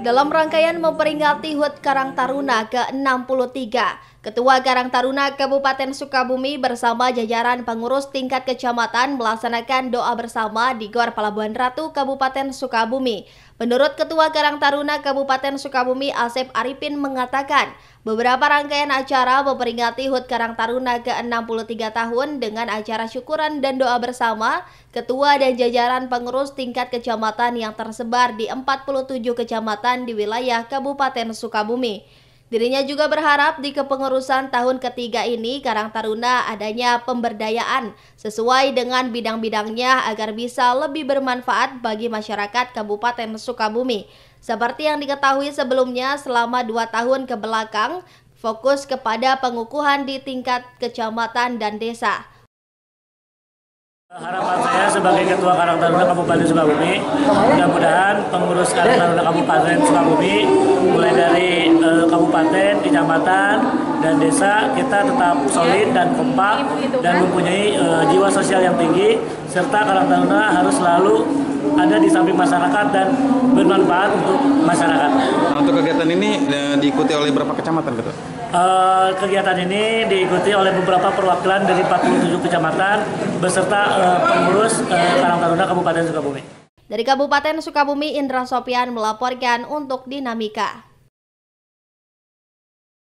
Dalam rangkaian memperingati HUT Karang Taruna ke-63, Ketua Karang Taruna Kabupaten Sukabumi bersama jajaran pengurus tingkat kecamatan melaksanakan doa bersama di Gor Pelabuhan Ratu Kabupaten Sukabumi. Menurut Ketua Karang Taruna Kabupaten Sukabumi Asep Arifin mengatakan, beberapa rangkaian acara memperingati HUT Karang Taruna ke-63 tahun dengan acara syukuran dan doa bersama ketua dan jajaran pengurus tingkat kecamatan yang tersebar di 47 kecamatan di wilayah Kabupaten Sukabumi. Dirinya juga berharap di kepengurusan tahun ketiga ini Karang Taruna adanya pemberdayaan sesuai dengan bidang-bidangnya agar bisa lebih bermanfaat bagi masyarakat Kabupaten Sukabumi. Seperti yang diketahui sebelumnya selama dua tahun kebelakang fokus kepada pengukuhan di tingkat kecamatan dan desa. Harapan sebagai Ketua Karang Taruna Kabupaten Sukabumi. Mudah-mudahan pengurus Karang Taruna Kabupaten Sukabumi mulai dari uh, kabupaten, kecamatan, dan desa kita tetap solid dan kompak dan mempunyai uh, jiwa sosial yang tinggi serta Karang Taruna harus selalu ada di samping masyarakat dan bermanfaat untuk masyarakat. Untuk kegiatan ini eh, diikuti oleh berapa kecamatan, Ketua? Uh, kegiatan ini diikuti oleh beberapa perwakilan dari 47 kecamatan beserta uh, pengurus Kabupaten Sukabumi. Dari Kabupaten Sukabumi, Indra Sopian melaporkan untuk Dinamika.